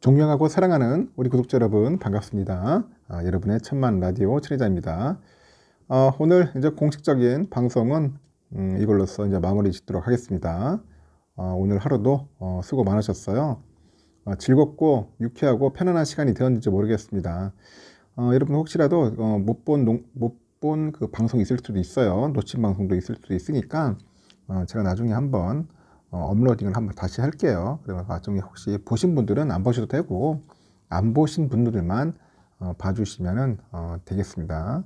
존경하고 사랑하는 우리 구독자 여러분 반갑습니다. 아, 여러분의 천만 라디오 최리자입니다. 아, 오늘 이제 공식적인 방송은 음, 이걸로써 이제 마무리 짓도록 하겠습니다. 아, 오늘 하루도 어, 수고 많으셨어요. 아, 즐겁고 유쾌하고 편안한 시간이 되었는지 모르겠습니다. 어, 여러분 혹시라도 어, 못본 못 본 그 방송 있을 수도 있어요. 놓친 방송도 있을 수도 있으니까 어, 제가 나중에 한번 어, 업로딩을 한번 다시 할게요. 그래서 나중에 혹시 보신 분들은 안 보셔도 되고 안 보신 분들만 어, 봐주시면 어, 되겠습니다.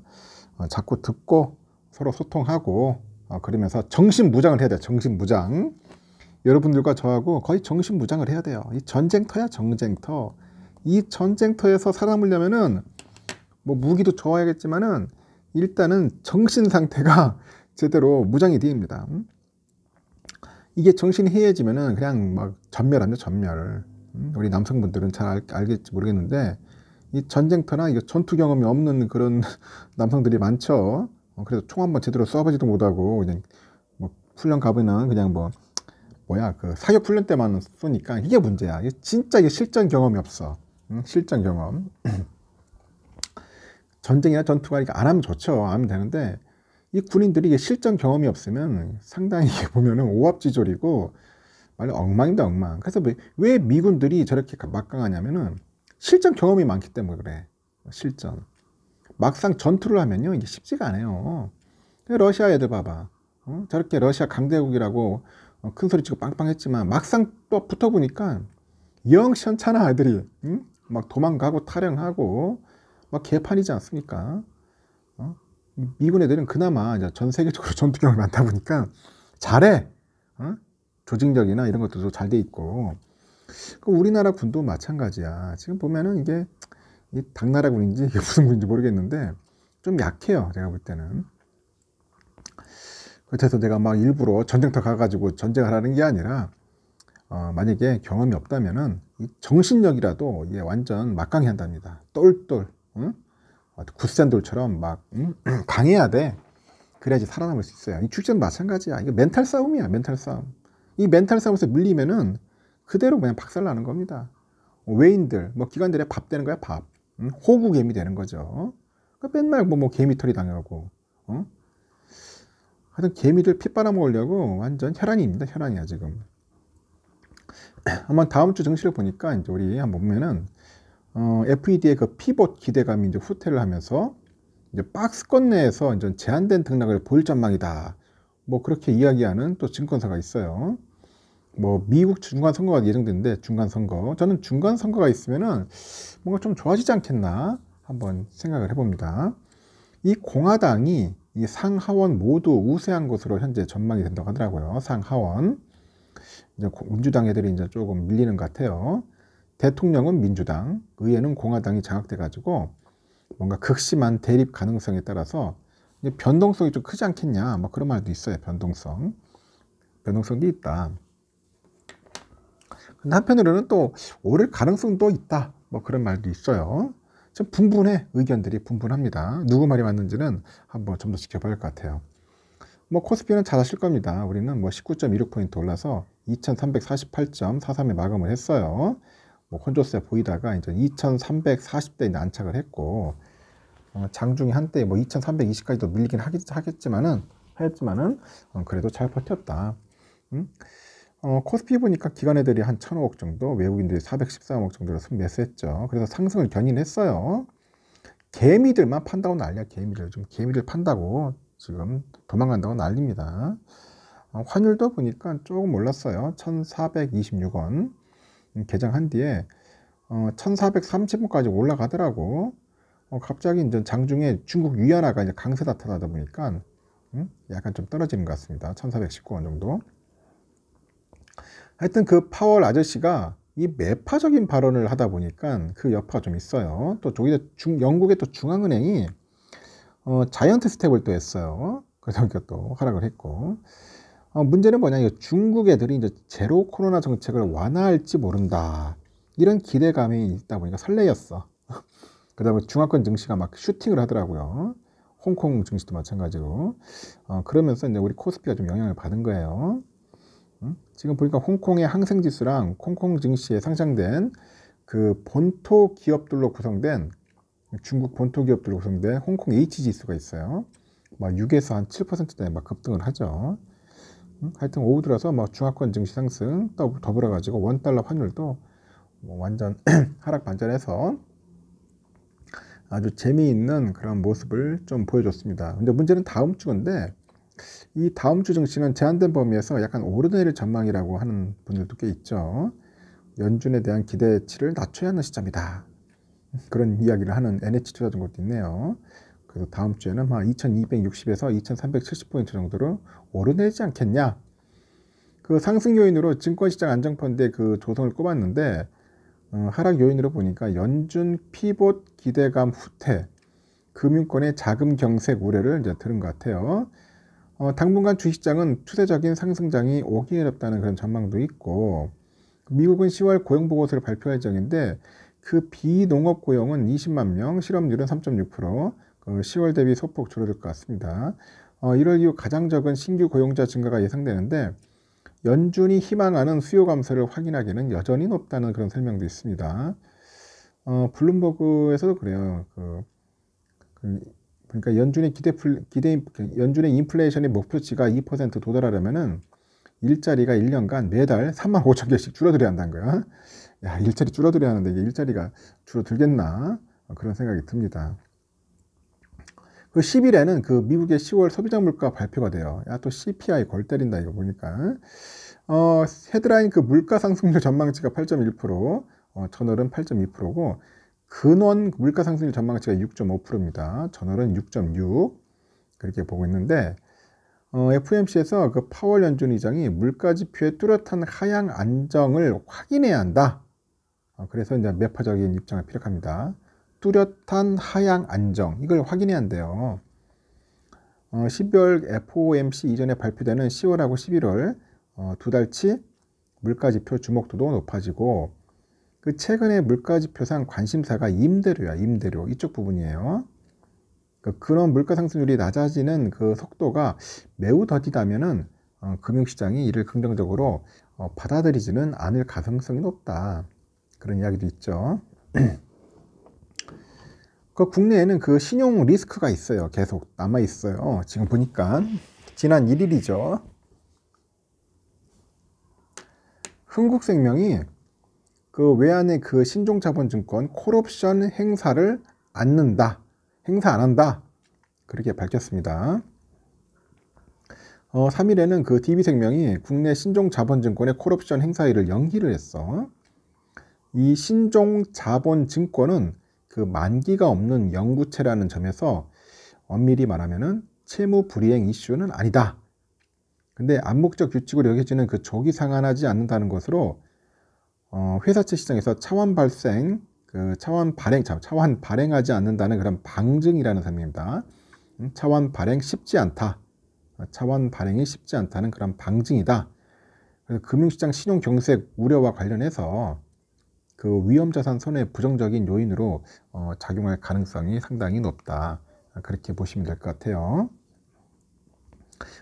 어, 자꾸 듣고 서로 소통하고 어, 그러면서 정신무장을 해야 돼 정신무장. 여러분들과 저하고 거의 정신무장을 해야 돼요. 이 전쟁터야 전쟁터. 이 전쟁터에서 살아남으려면은 뭐 무기도 좋아야겠지만은 일단은 정신 상태가 제대로 무장이 됩니다. 음? 이게 정신이 헤어지면은 그냥 막 전멸합니다, 전멸. 음, 우리 남성분들은 잘 알, 겠지 모르겠는데, 이 전쟁터나 이 전투 경험이 없는 그런 남성들이 많죠. 어, 그래서 총 한번 제대로 써보지도 못하고, 그냥 뭐 훈련 가보면 그냥 뭐, 뭐야, 그 사격 훈련 때만 쏘니까 이게 문제야. 이게 진짜 이게 실전 경험이 없어. 응? 실전 경험. 전쟁이나 전투가 이렇게 안 하면 좋죠. 안 하면 되는데, 이 군인들이 실전 경험이 없으면 상당히 보면은 오합지졸이고 말로 엉망입니다 엉망 그래서 왜, 왜 미군들이 저렇게 막강하냐면은 실전 경험이 많기 때문에 그래 실전 막상 전투를 하면요 이게 쉽지가 않아요 러시아 애들 봐봐 어? 저렇게 러시아 강대국이라고 어, 큰 소리 치고 빵빵했지만 막상 또 붙어보니까 영 시원찮아 아들이 응? 막 도망가고 탈영하고 막 개판이지 않습니까 어? 미군 애들은 그나마 전 세계적으로 전투 경험이 많다 보니까 잘해. 어? 조직력이나 이런 것들도 잘 돼 있고. 그 우리나라 군도 마찬가지야. 지금 보면은 이게 이 당나라 군인지 이게 무슨 군인지 모르겠는데 좀 약해요. 제가 볼 때는. 그래서 내가 막 일부러 전쟁터 가가지고 전쟁을하는게 아니라 어, 만약에 경험이 없다면은 정신력이라도 이게 완전 막강해 한답니다. 똘똘. 응? 아, 굿샌돌처럼 막 음? 강해야 돼. 그래야지 살아남을 수 있어요. 이 출전 마찬가지야. 이거 멘탈 싸움이야, 멘탈 싸움. 이 멘탈 싸움에서 물리면은 그대로 그냥 박살 나는 겁니다. 외인들, 뭐 기관들의 밥 되는 거야, 밥. 음? 호구개미 되는 거죠. 그러니까 맨날 뭐, 뭐 개미털이 당하고, 어? 하여튼 개미들 피 빨아먹으려고 완전 혈안입니다, 혈안이야, 지금. 한번 다음 주 정시를 보니까 이제 우리 한번 보면은 어, FED의 그 피봇 기대감이 이제 후퇴를 하면서 이제 박스권 내에서 이제 제한된 등락을 보일 전망이다. 뭐 그렇게 이야기하는 또 증권사가 있어요. 뭐 미국 중간 선거가 예정됐는데 중간 선거 저는 중간 선거가 있으면은 뭔가 좀 좋아지지 않겠나 한번 생각을 해봅니다. 이 공화당이 이 상하원 모두 우세한 것으로 현재 전망이 된다고 하더라고요. 상하원 이제 민주당 애들이 이제 조금 밀리는 것 같아요. 대통령은 민주당, 의회는 공화당이 장악돼가지고 뭔가 극심한 대립 가능성에 따라서 변동성이 좀 크지 않겠냐 뭐 그런 말도 있어요 변동성 변동성도 있다 근데 한편으로는 또 오를 가능성도 있다 뭐 그런 말도 있어요 좀 분분해 의견들이 분분합니다 누구 말이 맞는지는 한번 좀 더 지켜봐야 할 것 같아요 뭐 코스피는 잘아실 겁니다 우리는 뭐 19.16포인트 올라서 2348.43에 마감을 했어요 뭐 혼조세 보이다가 이제 2340대에 난착을 했고 어, 장중에 한때 뭐 2320까지도 밀리긴 하겠, 지만은 하지만은 어, 그래도 잘 버텼다. 음? 어, 코스피 보니까 기관애들이 한 1,000억 정도, 외국인들이 413억 정도로 매수했죠. 그래서 상승을 견인했어요. 개미들만 판다고 난리야, 개미들. 좀 개미들 판다고 지금 도망간다고 난립니다. 어, 환율도 보니까 조금 올랐어요. 1,426원. 개장한 뒤에 어, 1430원까지 올라가더라고. 어, 갑자기 이제 장중에 중국 위안화가 이제 강세 나타나다 보니까 음? 약간 좀 떨어지는 것 같습니다. 1419원 정도. 하여튼 그 파월 아저씨가 이 매파적인 발언을 하다 보니까 그 여파가 좀 있어요. 또 저기 중, 영국의 또 중앙은행이 어, 자이언트 스텝을 또 했어요. 그래서 또 하락을 했고. 어, 문제는 뭐냐 이거 중국 애들이 이제 제로 코로나 정책을 완화할지 모른다 이런 기대감이 있다 보니까 설레였어. 그다음에 중화권 증시가 막 슈팅을 하더라고요. 홍콩 증시도 마찬가지로. 어, 그러면서 이제 우리 코스피가 좀 영향을 받은 거예요. 음? 지금 보니까 홍콩의 항생지수랑 홍콩 증시에 상장된 그 본토 기업들로 구성된 중국 본토 기업들로 구성된 홍콩 H 지수가 있어요. 막 6에서 한 7%대에 막 급등을 하죠. 하여튼 오후 들어서 막 뭐 중화권 증시 상승 더불어 가지고 원 달러 환율도 뭐 완전 하락 반전해서 아주 재미있는 그런 모습을 좀 보여줬습니다. 근데 문제는 다음 주인데 이 다음 주 증시는 제한된 범위에서 약간 오르내릴 전망이라고 하는 분들도 꽤 있죠. 연준에 대한 기대치를 낮춰야 하는 시점이다. 그런 이야기를 하는 NH투자증권도 있네요. 그 다음 주에는 한 2260에서 2370포인트 정도로 오르내지 않겠냐. 그 상승 요인으로 증권시장 안정펀드의그 조성을 꼽았는데 어, 하락 요인으로 보니까 연준 피봇 기대감 후퇴, 금융권의 자금 경색 우려를 이제 들은 것 같아요. 어, 당분간 주식장은 추세적인 상승장이 오기 어렵다는 그런 전망도 있고 미국은 10월 고용 보고서를 발표할 예정인데 그 비농업 고용은 20만 명, 실업률은 3.6%, 10월 어, 대비 소폭 줄어들 것 같습니다. 어, 1월 이후 가장 적은 신규 고용자 증가가 예상되는데 연준이 희망하는 수요 감소를 확인하기는 여전히 높다는 그런 설명도 있습니다. 어, 블룸버그에서도 그래요. 그, 그, 그러니까 연준의 기대, 기대, 그 연준의 인플레이션의 목표치가 2% 도달하려면은 일자리가 1년간 매달 3만 5천 개씩 줄어들어야 한다는 거야. 야, 일자리 줄어들어야 하는데 이게 일자리가 줄어들겠나? 어, 그런 생각이 듭니다. 그 10일에는 그 미국의 10월 소비자 물가 발표가 돼요. 야, 또 CPI 걸 때린다, 이거 보니까. 어, 헤드라인 그 물가 상승률 전망치가 8.1%, 어, 전월은 8.2%고, 근원 물가 상승률 전망치가 6.5%입니다. 전월은 6.6. 그렇게 보고 있는데, 어, f m c 에서그 파월 연준 의장이 물가 지표의 뚜렷한 하향 안정을 확인해야 한다. 어, 그래서 이제 매파적인 입장을 피력합니다. 뚜렷한 하향 안정 이걸 확인해야 한대요. 어, 12월 FOMC 이전에 발표되는 10월하고 11월 어, 두 달치 물가지표 주목도도 높아지고 그 최근에 물가지표상 관심사가 임대료야 임대료 이쪽 부분이에요. 그런 물가 상승률이 낮아지는 그 속도가 매우 더디다면은 어, 금융시장이 이를 긍정적으로 어, 받아들이지는 않을 가능성이 높다 그런 이야기도 있죠. 그 국내에는 그 신용 리스크가 있어요. 계속 남아 있어요. 지금 보니까 지난 1일이죠. 흥국생명이 그 외환의 그 신종자본증권 콜옵션 행사를 안는다. 행사 안 한다. 그렇게 밝혔습니다. 어, 3일에는 그 DB생명이 국내 신종자본증권의 콜옵션 행사일을 연기를 했어. 이 신종자본증권은 그 만기가 없는 연구체라는 점에서 엄밀히 말하면은 채무 불이행 이슈는 아니다. 근데 암묵적 규칙으로 여겨지는 그 조기 상환하지 않는다는 것으로 어, 회사채 시장에서 차원 발생, 그 차원 발행, 차원 발행하지 않는다는 그런 방증이라는 설명입니다. 음, 차원 발행 쉽지 않다. 차원 발행이 쉽지 않다는 그런 방증이다. 그래서 금융시장 신용 경색 우려와 관련해서 그 위험자산 손해 부정적인 요인으로 어, 작용할 가능성이 상당히 높다. 그렇게 보시면 될 것 같아요.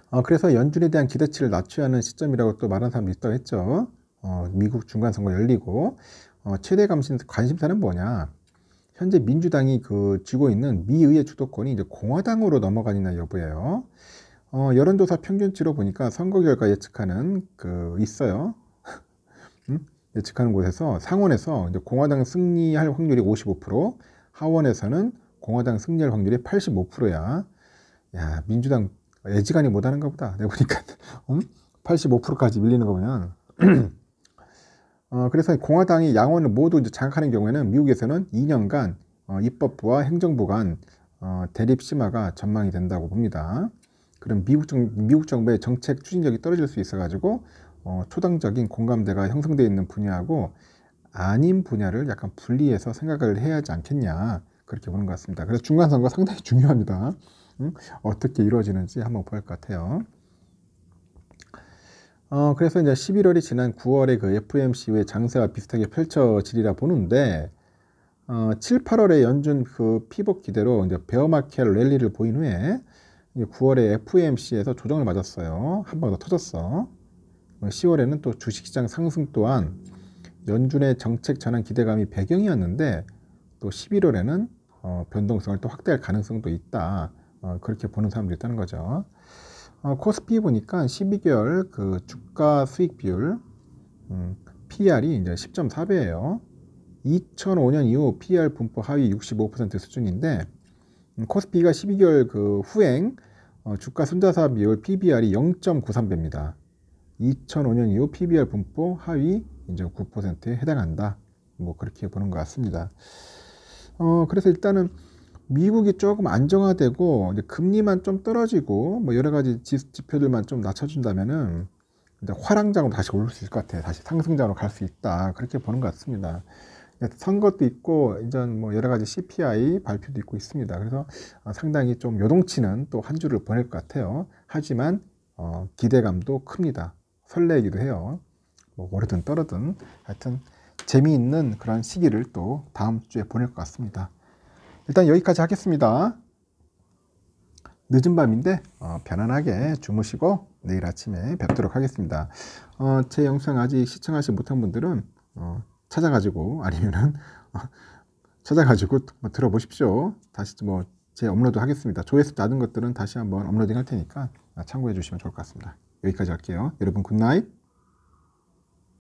어, 그래서 연준에 대한 기대치를 낮춰야 하는 시점이라고 또말한 사람도 있다고 했죠. 어, 미국 중간선거 열리고 어, 최대 관심, 관심사는 뭐냐? 현재 민주당이 그 쥐고 있는 미의회 주도권이 이제 공화당으로 넘어가느냐 여부예요. 어, 여론조사 평균치로 보니까 선거 결과 예측하는 그 있어요. 음? 예측하는 곳에서 상원에서 이제 공화당 승리할 확률이 55%, 하원에서는 공화당 승리할 확률이 85%야. 야, 민주당 애지간이 못하는가 보다. 내가 보니까 음? 85%까지 밀리는 거 보면. 어, 그래서 공화당이 양원을 모두 장악하는 경우에는 미국에서는 2년간 어, 입법부와 행정부 간 어, 대립 심화가 전망이 된다고 봅니다. 그럼 미국, 정, 미국 정부의 정책 추진력이 떨어질 수 있어가지고 어, 초당적인 공감대가 형성되어 있는 분야하고 아닌 분야를 약간 분리해서 생각을 해야 하지 않겠냐 그렇게 보는 것 같습니다. 그래서 중간 선거 상당히 중요합니다. 음? 어떻게 이루어지는지 한번 볼 것 같아요. 어, 그래서 이제 11월이 지난 9월에 그 FMC의 장세와 비슷하게 펼쳐지리라 보는데 어, 7, 8월에 연준 그 피복 기대로 이제 베어마켓 랠리를 보인 후에 9월에 FMC에서 조정을 맞았어요. 한 번 더 터졌어. 10월에는 어, 또 주식시장 상승 또한 연준의 정책 전환 기대감이 배경이었는데 또 11월에는 어, 변동성을 또 확대할 가능성도 있다. 어, 그렇게 보는 사람도 있다는 거죠. 어, 코스피 보니까 12개월 그 주가 수익 비율 음, PR이 이제 10.4배예요. 2005년 이후 PR 분포 하위 65% 수준인데 음, 코스피가 12개월 그 후행 어, 주가 순자사 비율 PBR이 0.93배입니다. 2005년 이후 PBR 분포 하위 이제 9%에 해당한다. 뭐 그렇게 보는 것 같습니다. 어, 그래서 일단은 미국이 조금 안정화되고 이제 금리만 좀 떨어지고 뭐 여러 가지 지, 지표들만 좀 낮춰준다면은 이제 화랑장으로 다시 오를 수 있을 것 같아요. 다시 상승장으로 갈 수 있다. 그렇게 보는 것 같습니다. 네, 선것도 있고 이전 뭐 여러 가지 CPI 발표도 있고 있습니다. 그래서 어, 상당히 좀 요동치는 또 한 주를 보낼 것 같아요. 하지만 어, 기대감도 큽니다. 설레기도 해요. 뭐 오래든 떨어든 하여튼 재미있는 그런 시기를 또 다음 주에 보낼 것 같습니다. 일단 여기까지 하겠습니다. 늦은 밤인데 어, 편안하게 주무시고 내일 아침에 뵙도록 하겠습니다. 어, 제 영상 아직 시청하지 못한 분들은 어, 찾아가지고 아니면은 어, 찾아가지고 뭐 들어보십시오. 다시 뭐 제 업로드 하겠습니다. 조회수 낮은 것들은 다시 한번 업로딩 할 테니까 참고해 주시면 좋을 것 같습니다. 여기까지 할게요. 여러분 굿나잇.